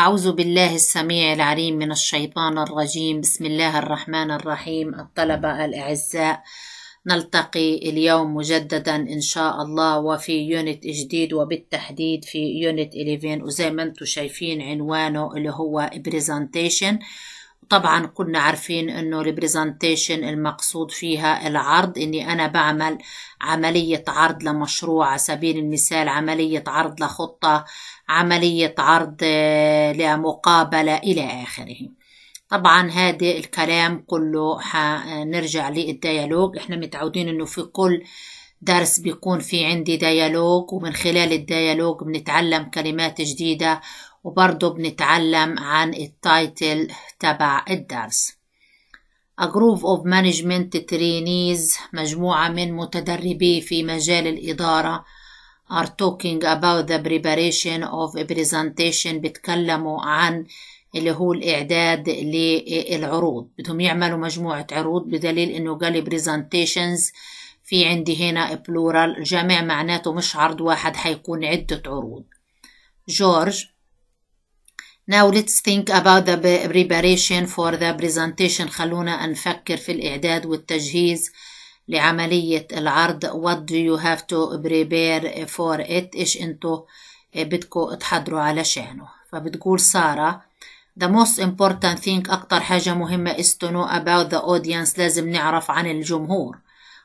أعوذ بالله السميع العليم من الشيطان الرجيم بسم الله الرحمن الرحيم الطلبة الأعزاء نلتقي اليوم مجددا إن شاء الله وفي يونت جديد وبالتحديد في يونت 11 وزي ما انتم شايفين عنوانه اللي هو Presentation طبعا كنا عارفين انه البرزنتيشن المقصود فيها العرض اني انا بعمل عملية عرض لمشروع على سبيل المثال عملية عرض لخطة عملية عرض آه، لمقابلة الى اخره طبعا هذا الكلام كله هنرجع للديالوج احنا متعودين انه في كل درس بيكون في عندي ديالوج ومن خلال الديالوج بنتعلم كلمات جديدة وبرضه بنتعلم عن التايتل تبع الدرس A group of management trainees مجموعة من متدربي في مجال الإدارة are talking about the preparation of a presentation بتكلموا عن اللي هو الإعداد للعروض بدهم يعملوا مجموعة عروض بدليل إنه قال presentations في عندي هنا plural جمع معناته مش عرض واحد حيكون عدة عروض جورج Now let's think about the preparation for the presentation خلونا نفكر في الإعداد والتجهيز لعملية العرض What do you have to prepare for it إيش أنتوا بدكوا تحضروا علشانه فبتقول سارة The most important thing أكتر حاجة مهمة is to know about the audience لازم نعرف عن الجمهور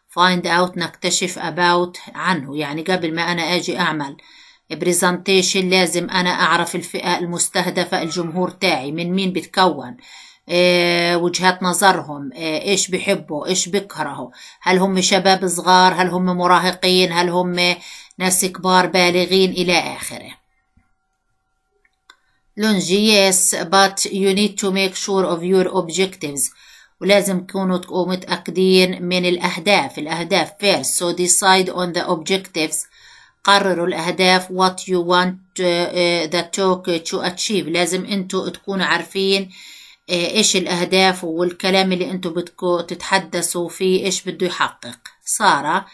Find out نكتشف about عنه يعني قبل ما أنا أجي أعمل بريزنتيشن لازم أنا أعرف الفئة المستهدفة الجمهور تاعي من مين بتكون إيه وجهات نظرهم إيه ايش بحبوا ايش بكرهوا هل هم شباب صغار هل هم مراهقين هل هم ناس كبار بالغين الى اخره لونجي يس بات يو نيد تو ميك شور اوف يور اوبجكتيفز ولازم تكونوا متأكدين من الأهداف الأهداف first سو ديسايد اون ذا اوبجكتيفز قرروا الأهداف what you want uh, uh, the talk to achieve لازم أنتوا تكونوا عارفين uh, إيش الأهداف والكلام اللي أنتوا بدكوا تتحدثوا فيه إيش بده يحقق سارة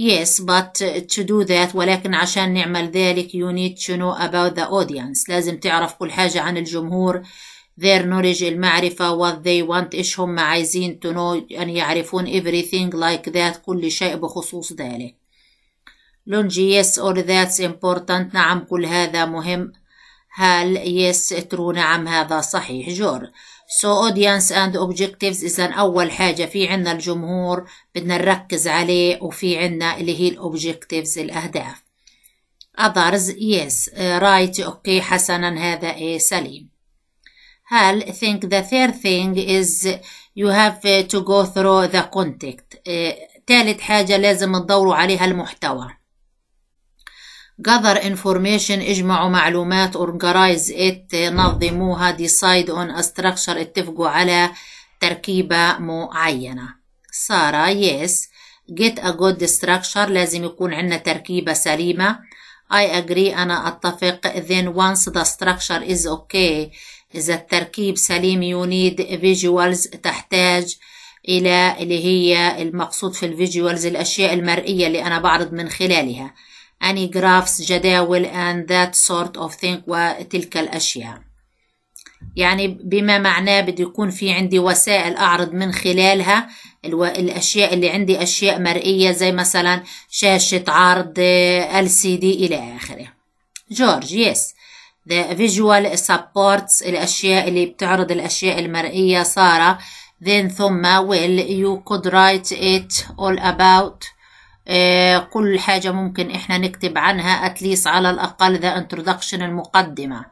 Yes, but to do that ولكن عشان نعمل ذلك you need to know about the audience لازم تعرف كل حاجة عن الجمهور their knowledge المعرفة what they want إيش هم عايزين to know أن يعني يعرفون everything like that كل شيء بخصوص ذلك لونج يس اور ذاتس امبورتانت نعم كل هذا مهم هل يس ترو نعم هذا صحيح جور سو اودينس اند اوبجكتيفز اذا اول حاجه في عنا الجمهور بدنا نركز عليه وفي عنا اللي هي الاوبجكتيفز الاهداف others yes right اوكي okay. حسنا هذا إيه سليم هل think the third thing is you have to go through the contact ثالث إيه، حاجة لازم تدوروا عليها المحتوى gather information اجمعوا معلومات organize it نظموها decide on a structure اتفقوا على تركيبة معينة سارة yes get a good structure لازم يكون عندنا تركيبة سليمة I agree أنا أتفق then once the structure is okay إذا التركيب سليم you need visuals تحتاج إلى اللي هي المقصود في الفيجوالز الأشياء المرئية اللي أنا بعرض من خلالها any graphs جداول and that sort of thing وتلك الأشياء يعني بما معناه بده يكون في عندي وسائل أعرض من خلالها الأشياء اللي عندي أشياء مرئية زي مثلا شاشة عرض LCD إلى آخره جورج يس The visual supports الأشياء اللي بتعرض الأشياء المرئية سارة then ثم will you could write it all about إيه، كل حاجة ممكن إحنا نكتب عنها أتليس على الأقل ذا introduction المقدمة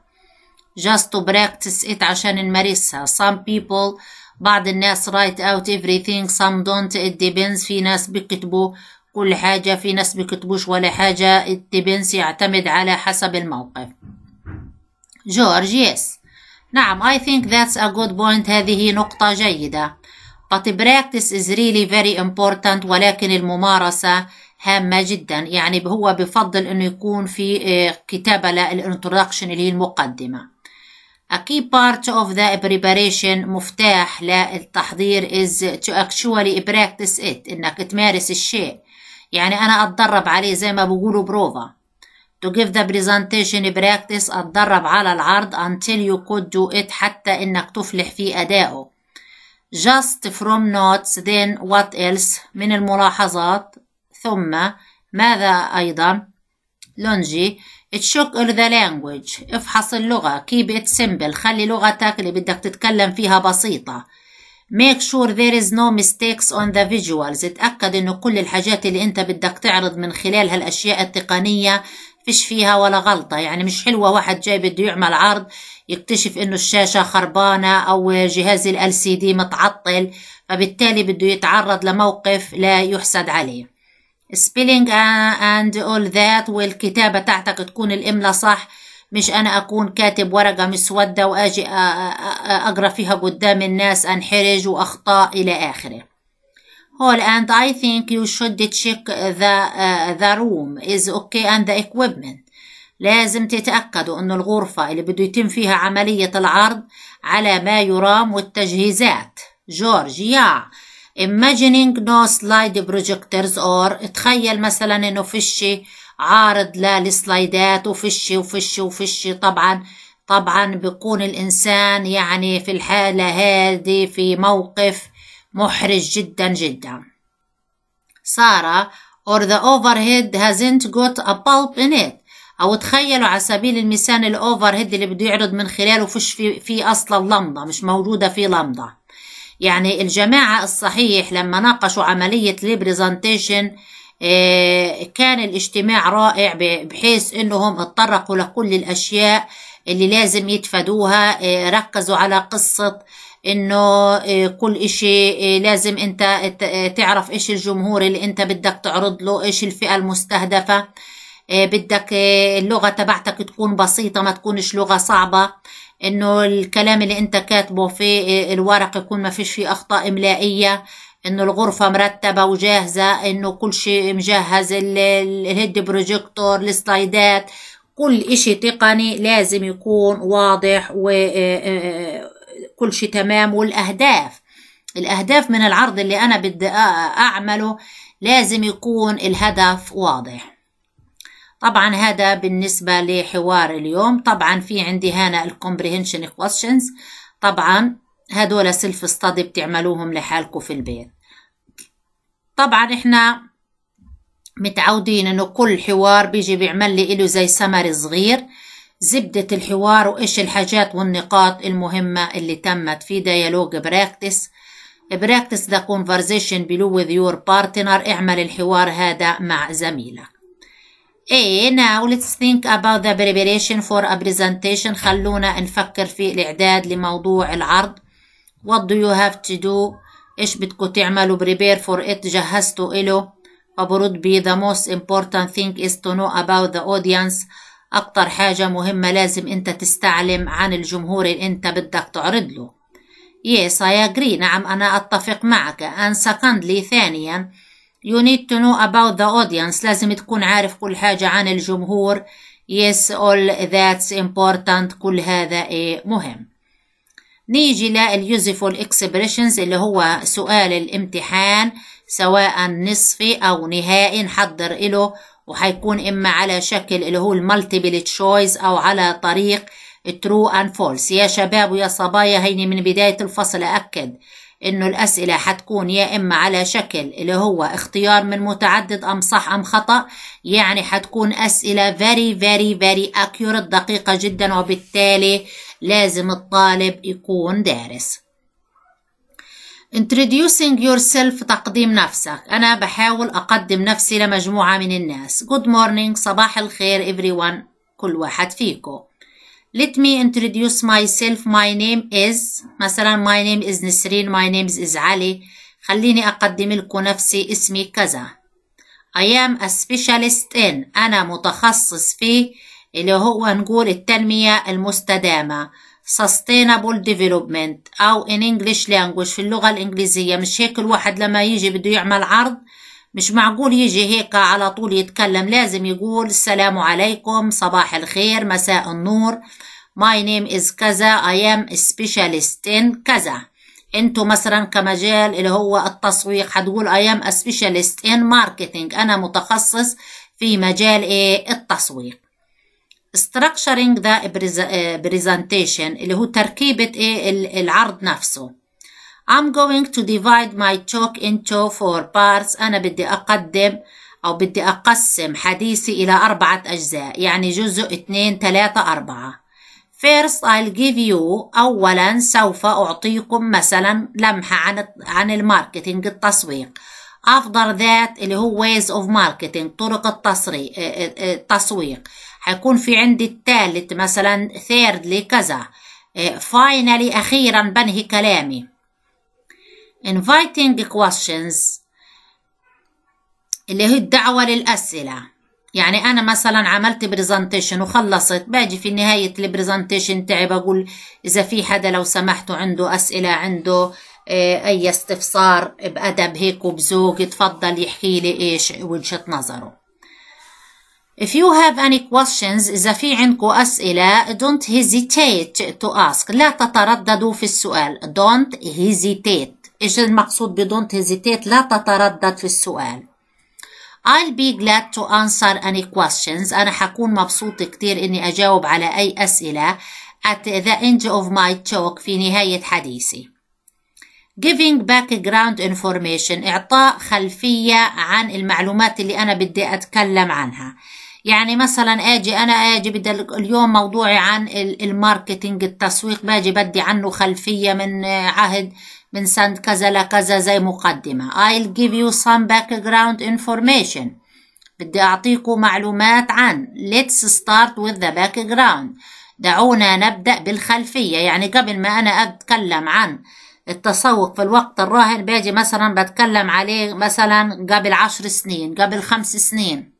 just to practice it عشان نمارسها some people بعض الناس write out everything some don't it depends في ناس بيكتبوا كل حاجة في ناس بيكتبوش ولا حاجة it depends يعتمد على حسب الموقف جورج yes نعم I think that's a good point هذه نقطة جيدة But practice is really very important ولكن الممارسة هامة جدا يعني هو بفضل انه يكون في آه، كتابة للانترودكشن اللي هي المقدمة A key part of the preparation مفتاح للتحضير is to actually practice it انك تمارس الشيء يعني انا اتدرب عليه زي ما بقولوا بروفا to give the presentation practice اتدرب على العرض until you could do it حتى انك تفلح في ادائه just from notes then what else من الملاحظات ثم ماذا أيضا لونجي اتشكل ذا لانجوج افحص اللغة keep it simple خلي لغتك اللي بدك تتكلم فيها بسيطة make sure there is no mistakes on the visuals اتأكد انه كل الحاجات اللي انت بدك تعرض من خلال هالاشياء التقنية فيش فيها ولا غلطة يعني مش حلوة واحد جاي بده يعمل عرض يكتشف انه الشاشة خربانة او جهاز ال سي دي متعطل فبالتالي بده يتعرض لموقف لا يحسد عليه spelling and all that والكتابة تاعتك تكون الاملة صح مش أنا أكون كاتب ورقة مسودة وأجي أقرأ فيها قدام الناس أنحرج وأخطاء إلى آخره هول and I think you should check the, uh, the room is okay and the equipment لازم تتأكدوا إنه الغرفة اللي بده يتم فيها عملية العرض على ما يرام والتجهيزات جورج يا imagining no slide projectors or تخيل مثلا انه فيش عارض للسلايدات وفيش وفيش وفيش طبعا طبعا بيكون الانسان يعني في الحالة هذه في موقف محرج جدا جدا سارة or the overhead hasn't got a pulp in it أو تخيلوا على سبيل المثال الأوفرهيد اللي بده يعرض من خلاله فش في, في أصلا لمضة مش موجودة في لمضة يعني الجماعة الصحيح لما ناقشوا عملية البريزنتيشن آه، كان الاجتماع رائع بحيث انهم اتطرقوا لكل الاشياء اللي لازم يتفادوها آه، ركزوا على قصة انه كل آه، اشي آه، لازم انت آه، تعرف ايش الجمهور اللي انت بدك تعرض له ايش الفئة المستهدفة بدك اللغة تبعتك تكون بسيطة ما تكونش لغة صعبة انه الكلام اللي انت كاتبه في الورق يكون ما فيش فيه اخطاء املائية انه الغرفة مرتبة وجاهزة انه كل شيء مجهز الهيد بروجيكتور السلايدات كل اشي تقني لازم يكون واضح و كل شيء تمام والاهداف الاهداف من العرض اللي انا بدي اعمله لازم يكون الهدف واضح طبعا هذا بالنسبة لحوار اليوم طبعا في عندي هنا الكومبريهنشن questions طبعا هدول سيلف ستادي بتعملوهم لحالكم في البيت طبعا احنا متعودين انه كل حوار بيجي بيعمل لي له زي سمر صغير زبدة الحوار وإيش الحاجات والنقاط المهمة اللي تمت في ديالوج براكتس براكتس ذا كونفرزيشن بلو with your partner اعمل الحوار هذا مع زميلك ايه now let's think about the preparation for a presentation خلونا نفكر في الإعداد لموضوع العرض what do you have to do إيش بدكوا تعملوا prepare for it جهزتوا إله about بي the most important thing is to know about the audience أكتر حاجة مهمة لازم أنت تستعلم عن الجمهور اللي أنت بدك تعرض له Yes, I agree. نعم أنا أتفق معك. And secondly, ثانيا You need to know about the audience. لازم تكون عارف كل حاجة عن الجمهور. Yes, all that's important. كل هذا إيه مهم. نيجي useful اكسبريشنز اللي هو سؤال الامتحان سواء نصفي أو نهائي نحضر إله وحيكون إما على شكل اللي هو المالتيبل تشويس أو على طريق ترو أند فولس يا شباب ويا صبايا هيني من بداية الفصل أأكد إنه الأسئلة حتكون يا إما على شكل اللي هو اختيار من متعدد أم صح أم خطأ يعني حتكون أسئلة very very very accurate دقيقة جدا وبالتالي لازم الطالب يكون دارس introducing yourself تقديم نفسك أنا بحاول أقدم نفسي لمجموعة من الناس good morning صباح الخير everyone كل واحد فيكم let me introduce myself my name is مثلا my name is نسرين my name is علي خليني أقدم لكم نفسي اسمي كذا I am a specialist in أنا متخصص في اللي هو نقول التنمية المستدامة sustainable development او in English language في اللغة الإنجليزية مش هيك الواحد لما يجي بده يعمل عرض مش معقول يجي هيك على طول يتكلم لازم يقول السلام عليكم صباح الخير مساء النور my name is كذا I am specialist in كذا انتوا مثلا كمجال اللي هو التسويق حتقول I am a specialist in marketing انا متخصص في مجال ايه التسويق structuring the eh, presentation اللي هو تركيبة إيه العرض نفسه I'm going to divide my talk into four parts أنا بدي أقدم أو بدي أقسم حديثي إلى أربعة أجزاء يعني جزء اتنين تلاتة أربعة First I'll give you أولا سوف أعطيكم مثلا لمحة عن عن الماركتينج التسويق after that اللي هو ways of marketing طرق التسويق إيه، إيه، إيه، هيكون في عندي التالت مثلا thirdly كذا فاينلي أخيرا بنهي كلامي inviting questions اللي هي الدعوة للأسئلة يعني أنا مثلا عملت برزنتيشن وخلصت باجي في نهاية البرزنتيشن تاعي بقول إذا في حدا لو سمحتوا عنده أسئلة عنده إيه، أي استفسار بأدب هيك وبذوق يتفضل يحكي لي إيش وجهة نظره If you have any questions إذا في عندكم أسئلة don't hesitate to ask لا تترددوا في السؤال don't hesitate إيش المقصود ب don't hesitate لا تتردد في السؤال I'll be glad to answer any questions أنا حكون مبسوط كتير إني أجاوب على أي أسئلة at the end of my talk في نهاية حديثي giving background information إعطاء خلفية عن المعلومات اللي أنا بدي أتكلم عنها يعني مثلا اجي انا اجي بدي اليوم موضوعي عن الماركتينج التسويق باجي بدي عنه خلفيه من عهد من سنة كذا لكذا زي مقدمة I'll give you some background information بدي أعطيكم معلومات عن Let's start with the background دعونا نبدأ بالخلفية يعني قبل ما أنا أتكلم عن التسوق في الوقت الراهن باجي مثلا بتكلم عليه مثلا قبل عشر سنين قبل خمس سنين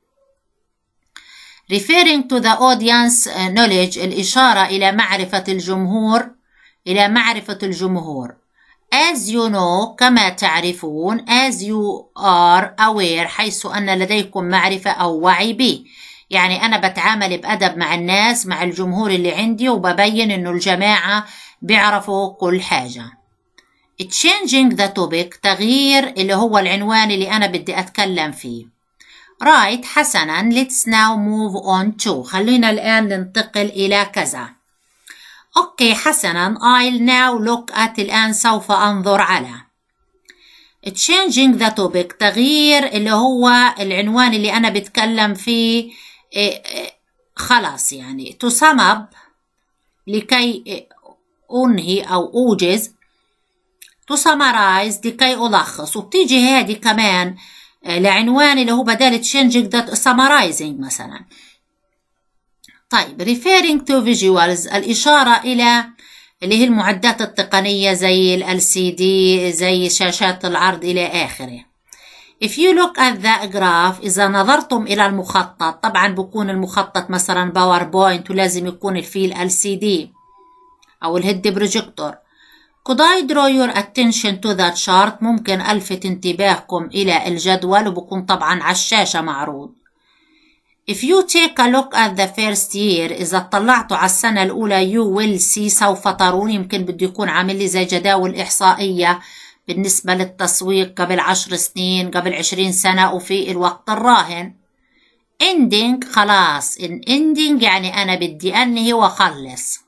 referring to the audience uh, knowledge الإشارة إلى معرفة الجمهور إلى معرفة الجمهور as you know كما تعرفون as you are aware حيث أن لديكم معرفة أو وعي به يعني أنا بتعامل بأدب مع الناس مع الجمهور اللي عندي وببين إنه الجماعة بيعرفوا كل حاجة changing the topic تغيير اللي هو العنوان اللي أنا بدي أتكلم فيه Right حسنا let's now move on to خلينا الآن ننتقل إلى كذا أوكي حسنا I'll now look at الآن سوف أنظر على changing the topic تغيير اللي هو العنوان اللي أنا بتكلم فيه إيه، إيه، خلاص يعني to sum up لكي إيه، أنهي أو أوجز to summarize لكي ألخص وبتيجي هذه كمان آه، لعنوان اللي هو بدل changing that summarizing مثلا طيب referring to visuals الإشارة إلى اللي هي المعدات التقنية زي ال LCD زي شاشات العرض إلى آخره If you look at the graph إذا نظرتم إلى المخطط طبعا بكون المخطط مثلا باوربوينت ولازم يكون فيه ال LCD أو الهيد بروجيكتور Could I draw your attention to that chart ممكن ألفت انتباهكم إلى الجدول وبكون طبعا على الشاشة معروض If you take a look at the first year إذا اطلعتوا على السنة الأولى you will see سوف ترون يمكن بده يكون عامل لي زي جداول إحصائية بالنسبة للتسويق قبل عشر سنين قبل عشرين سنة وفي الوقت الراهن ending خلاص ending يعني أنا بدي أنهي وأخلص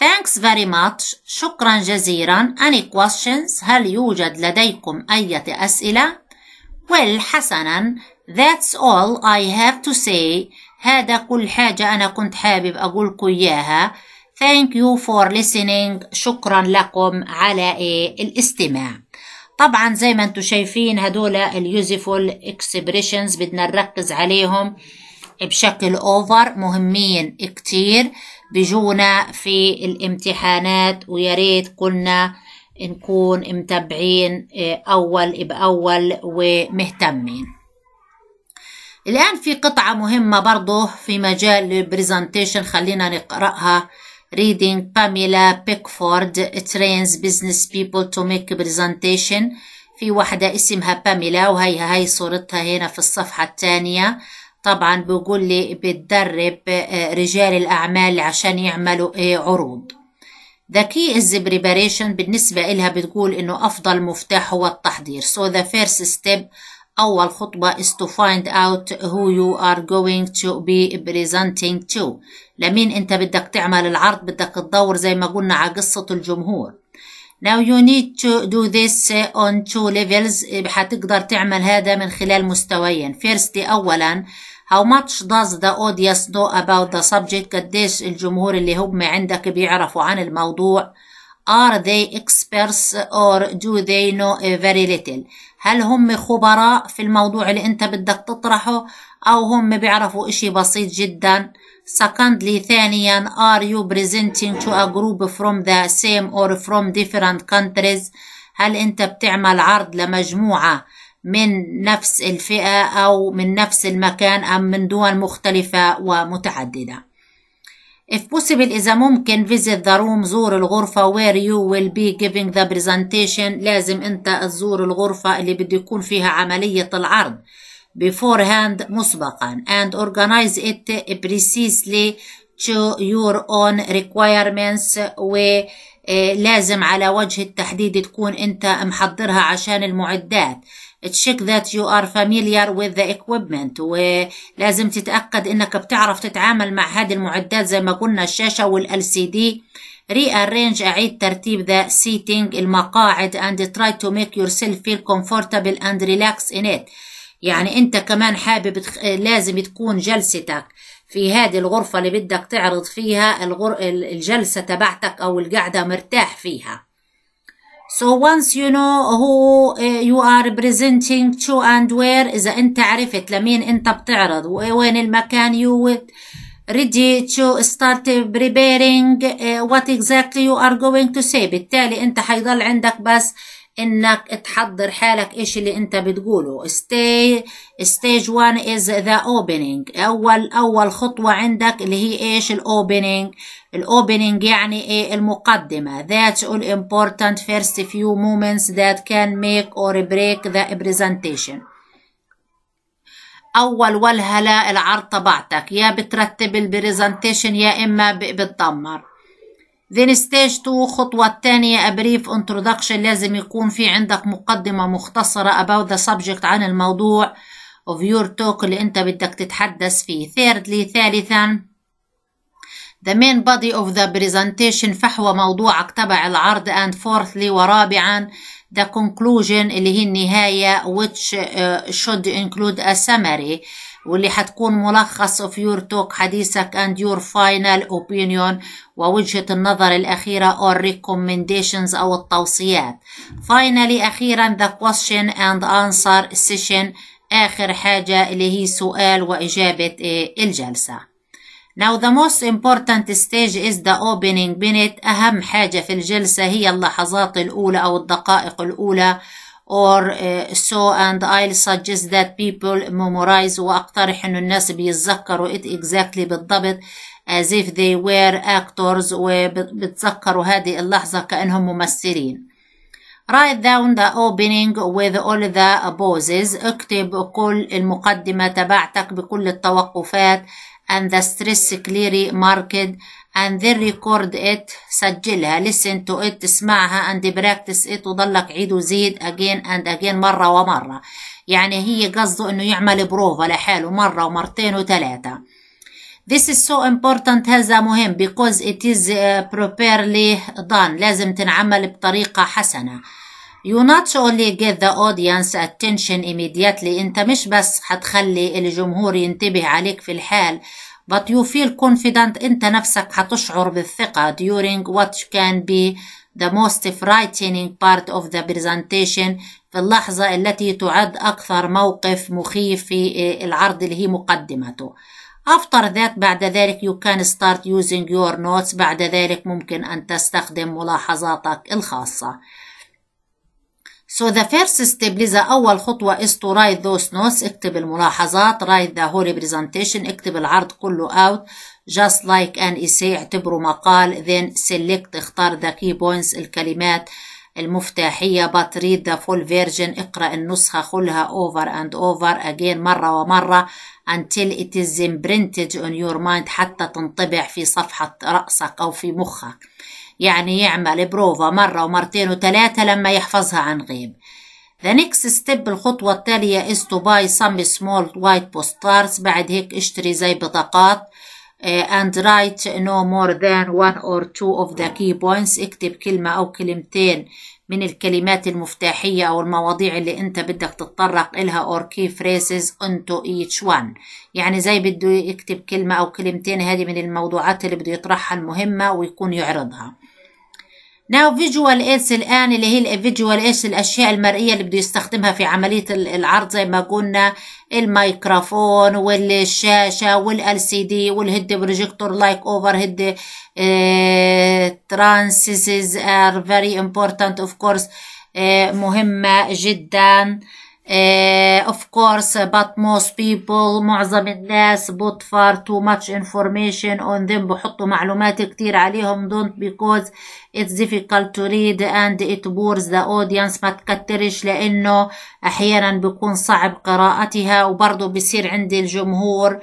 Thanks very much. شكرا جزيلا. Any questions? هل يوجد لديكم أي أسئلة؟ Well, حسنا. That's all I have to say. هذا كل حاجة أنا كنت حابب أقولكم إياها. Thank you for listening. شكرا لكم على إيه؟ الاستماع. طبعا زي ما انتم شايفين هدول اليوزفول اكسبريشنز بدنا نركز عليهم بشكل اوفر مهمين كتير بيجونا في الامتحانات ويا ريت كلنا نكون متابعين آه، أول بأول ومهتمين الآن في قطعة مهمة برضه في مجال البرزنتيشن خلينا نقرأها reading Pamela Pickford trains business people to make presentation في واحدة اسمها باميلا وهي هاي صورتها هنا في الصفحة الثانية طبعا بيقول لي بتدرب آه، رجال الأعمال عشان يعملوا إيه عروض The key is the preparation بالنسبة إلها بتقول إنه أفضل مفتاح هو التحضير So the first step أول خطبة is to find out who you are going to be presenting to لمين أنت بدك تعمل العرض بدك تدور زي ما قلنا على قصة الجمهور Now you need to do this uh, on two levels هتقدر إيه، تعمل هذا من خلال مستويين first أولا how much does the audience know about the subject قديش الجمهور اللي هم عندك بيعرفوا عن الموضوع are they experts or do they know very little هل هم خبراء في الموضوع اللي انت بدك تطرحه او هم بيعرفوا اشي بسيط جدا Secondly, ثانيا are you presenting to a group from the same or from different countries هل أنت بتعمل عرض لمجموعة من نفس الفئة أو من نفس المكان أم من دول مختلفة ومتعددة If possible إذا ممكن visit the room زور الغرفة where you will be giving the presentation لازم أنت تزور الغرفة اللي بده يكون فيها عملية العرض beforehand مسبقا and organize it precisely to your own requirements و لازم على وجه التحديد تكون انت محضرها عشان المعدات check that you are familiar with the equipment ولازم تتأكد انك بتعرف تتعامل مع هذه المعدات زي ما قلنا الشاشة والال سي دي rearrange أعيد ترتيب the seating المقاعد and try to make yourself feel comfortable and relax in it يعني انت كمان حابب تخ... لازم تكون جلستك في هذه الغرفة اللي بدك تعرض فيها الغر... الجلسة تبعتك أو القعدة مرتاح فيها So once you know who eh, you are presenting to and where إذا أنت عرفت لمين أنت بتعرض وين المكان you would ready to start preparing eh, what exactly you are going to say بالتالي أنت حيضل عندك بس انك تحضر حالك ايش اللي انت بتقوله ستيج 1 از ذا اوبننج اول اول خطوة عندك اللي هي ايش الاوبننج الاوبننج يعني ايه المقدمة ذاتس اول امبورتنت فيرست فيو مومنتس ذات كان ميك اور بريك ذا برزنتيشن اول والهلا العرض تبعتك يا بترتب البرزنتيشن يا اما بتدمر then stage 2 خطوة الثانية a brief introduction لازم يكون في عندك مقدمة مختصرة about the subject عن الموضوع of your talk اللي انت بدك تتحدث فيه thirdly ثالثا the main body of the presentation فحوى موضوعك تبع العرض and fourthly ورابعا the conclusion اللي هي النهاية which should include a summary واللي حتكون ملخص of your talk حديثك and your final opinion ووجهة النظر الأخيرة or recommendations أو التوصيات finally أخيرا the question and answer session آخر حاجة اللي هي سؤال وإجابة آه، الجلسة Now the most important stage is the opening minute أهم حاجة في الجلسة هي اللحظات الأولى أو الدقائق الأولى or uh, so and I'll suggest that people memorize وأقترح إنه الناس بيتذكروا it exactly بالضبط as if they were actors وبتذكروا هذه اللحظة كأنهم ممثلين write down the opening with all the pauses اكتب كل المقدمة تبعتك بكل التوقفات and the stress clearly marked and then record it سجلها listen to it اسمعها and practice it وضلك عيد وزيد again and again مرة ومرة يعني هي قصده انه يعمل بروفة لحاله مرة ومرتين وثلاثة This is so important هذا مهم because it is properly done لازم تنعمل بطريقة حسنة You not only get the audience attention immediately انت مش بس هتخلي الجمهور ينتبه عليك في الحال but you feel confident انت نفسك حتشعر بالثقة during what can be the most frightening part of the presentation في اللحظة التي تعد أكثر موقف مخيف في العرض اللي هي مقدمته After that بعد ذلك you can start using your notes بعد ذلك ممكن أن تستخدم ملاحظاتك الخاصة So the first step لذا أول خطوة is to write those notes اكتب الملاحظات write the whole presentation اكتب العرض كله out just like an essay اعتبره مقال then select اختار the key points الكلمات المفتاحية but read the full version اقرأ النسخة خلها over and over again مرة ومرة until it is imprinted on your mind حتى تنطبع في صفحة رأسك أو في مخك يعني يعمل بروفا مرة ومرتين وثلاثة لما يحفظها عن غيب The next step الخطوة التالية is to buy some small white postcards بعد هيك اشتري زي بطاقات eh, and write no more than one or two of the key points اكتب كلمة أو كلمتين من الكلمات المفتاحية أو المواضيع اللي أنت بدك تتطرق إلها or key phrases onto each one يعني زي بده يكتب كلمة أو كلمتين هذه من الموضوعات اللي بده يطرحها المهمة ويكون يعرضها ناو فيجوال ايدز الان اللي هي الفيجوال ايدز الاشياء المرئيه اللي بده يستخدمها في عمليه العرض زي ما قلنا الميكروفون والشاشه والال سي دي والهيد بروجيكتور لايك اوفر هيد ترانسيسز ار فيري امبورتانت اوف كورس مهمه جدا آه، course but most people معظم الناس put far too much information on them بحطوا معلومات كتير عليهم don't because it's difficult to read and it bores the audience ما تكترش لأنه أحيانا بيكون صعب قراءتها وبرضو بيصير عند الجمهور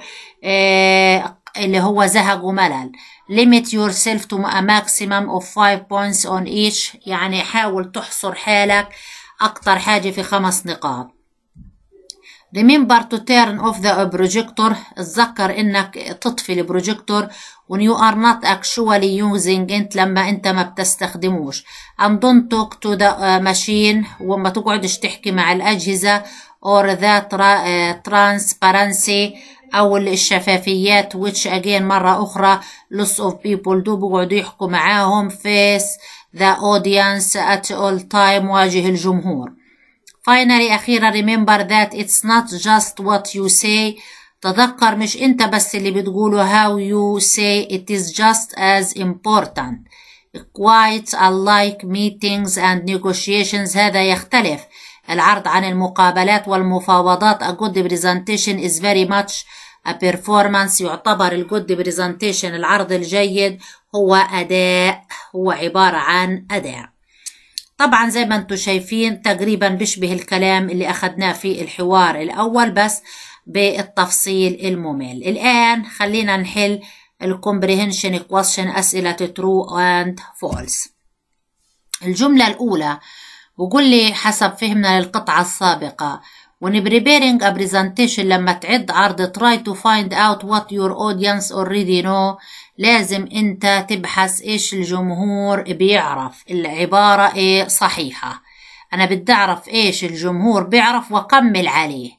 اللي هو زهق وملل limit yourself to a maximum of 5 points on each يعني حاول تحصر حالك أكتر حاجة في خمس نقاط remember to turn off the projector اتذكر انك تطفي البروجيكتور when you are not actually using it لما انت ما بتستخدموش and don't talk to the machine وما تقعدش تحكي مع الاجهزة or the transparency او الشفافيات which again مرة اخرى lots of people do بقعدوا يحكوا معاهم face the audience at all time واجه الجمهور Finally أخيرا remember that it's not just what you say تذكر مش انت بس اللي بتقوله how you say it is just as important quite unlike meetings and negotiations هذا يختلف العرض عن المقابلات والمفاوضات a good presentation is very much a performance يعتبر الجود بريزنتيشن العرض الجيد هو أداء هو عبارة عن أداء طبعا زي ما انتم شايفين تقريبا بيشبه الكلام اللي أخدناه في الحوار الأول بس بالتفصيل الممل الآن خلينا نحل الكومبريهنشن كويشن أسئلة true and false الجملة الأولى بقول لي حسب فهمنا للقطعة السابقة when preparing a presentation لما تعد عرض try to find out what your audience already know لازم انت تبحث ايش الجمهور بيعرف العبارة ايه صحيحة انا بدي اعرف ايش الجمهور بيعرف واكمل عليه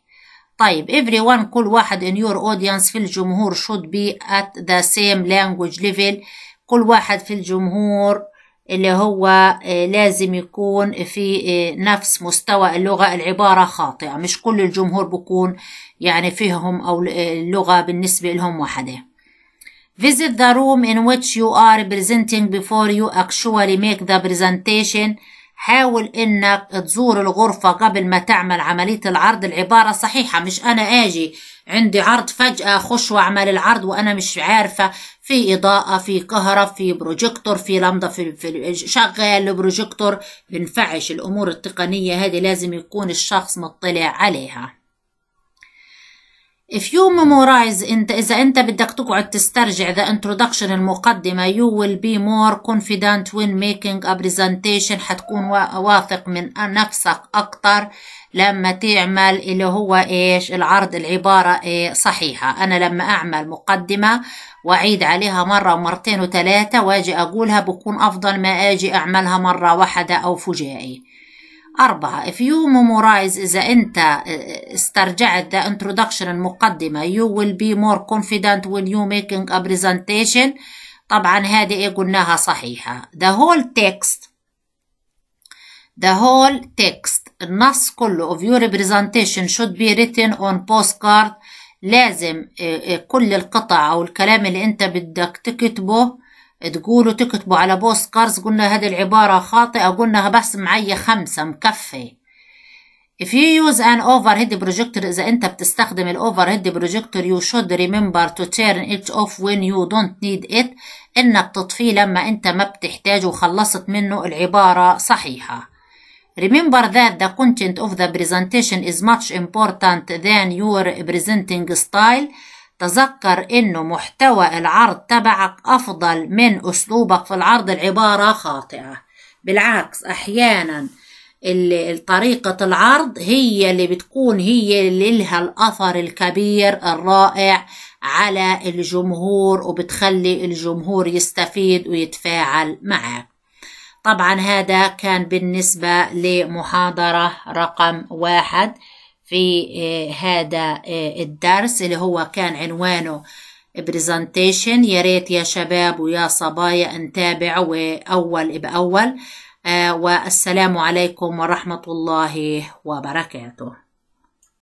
طيب everyone كل واحد in your audience في الجمهور should be at the same language level كل واحد في الجمهور اللي هو آه، لازم يكون في آه، نفس مستوى اللغة العبارة خاطئة مش كل الجمهور بكون يعني فيهم أو آه، اللغة بالنسبة لهم واحدة Visit the room in which you are presenting before you actually make the presentation. حاول إنك تزور الغرفة قبل ما تعمل عملية العرض العبارة صحيحة مش أنا آجي عندي عرض فجأة أخش وأعمل العرض وأنا مش عارفة في إضاءة في كهرب في بروجيكتور في لمضة في, في شغال بروجيكتور بنفعش الأمور التقنية هذه لازم يكون الشخص مطلع عليها If you memorize انت إذا أنت بدك تقعد تسترجع the introduction المقدمة you will be more confident when making a presentation حتكون واثق من نفسك أكتر لما تعمل اللي هو إيش العرض العبارة إيه صحيحة أنا لما أعمل مقدمة وأعيد عليها مرة ومرتين وثلاثة وأجي أقولها بكون أفضل ما أجي أعملها مرة واحدة أو فجائي أربعة if you memorize إذا أنت استرجعت the introduction المقدمة you will be more confident when you making a presentation طبعا هذه إيه قلناها صحيحة the whole text the whole text النص كله of your presentation should be written on postcard لازم كل القطع أو الكلام اللي أنت بدك تكتبه تقولوا تكتبوا على بوست كارز قلنا هذه العبارة خاطئة قلنا بس معي خمسة مكفي If you use an overhead projector إذا أنت بتستخدم ال overhead projector you should remember to turn it off when you don't need it إنك تطفيه لما أنت ما بتحتاجه وخلصت منه العبارة صحيحة. Remember that the content of the presentation is much important than your presenting style تذكر انه محتوى العرض تبعك افضل من اسلوبك في العرض العبارة خاطئة بالعكس احيانا طريقة العرض هي اللي بتكون هي اللي لها الاثر الكبير الرائع على الجمهور وبتخلي الجمهور يستفيد ويتفاعل معك طبعا هذا كان بالنسبة لمحاضرة رقم واحد في آه، هذا آه، الدرس اللي هو كان عنوانه برزنتيشن يا ريت يا شباب ويا صبايا نتابع آه، أول بأول والسلام عليكم ورحمة الله وبركاته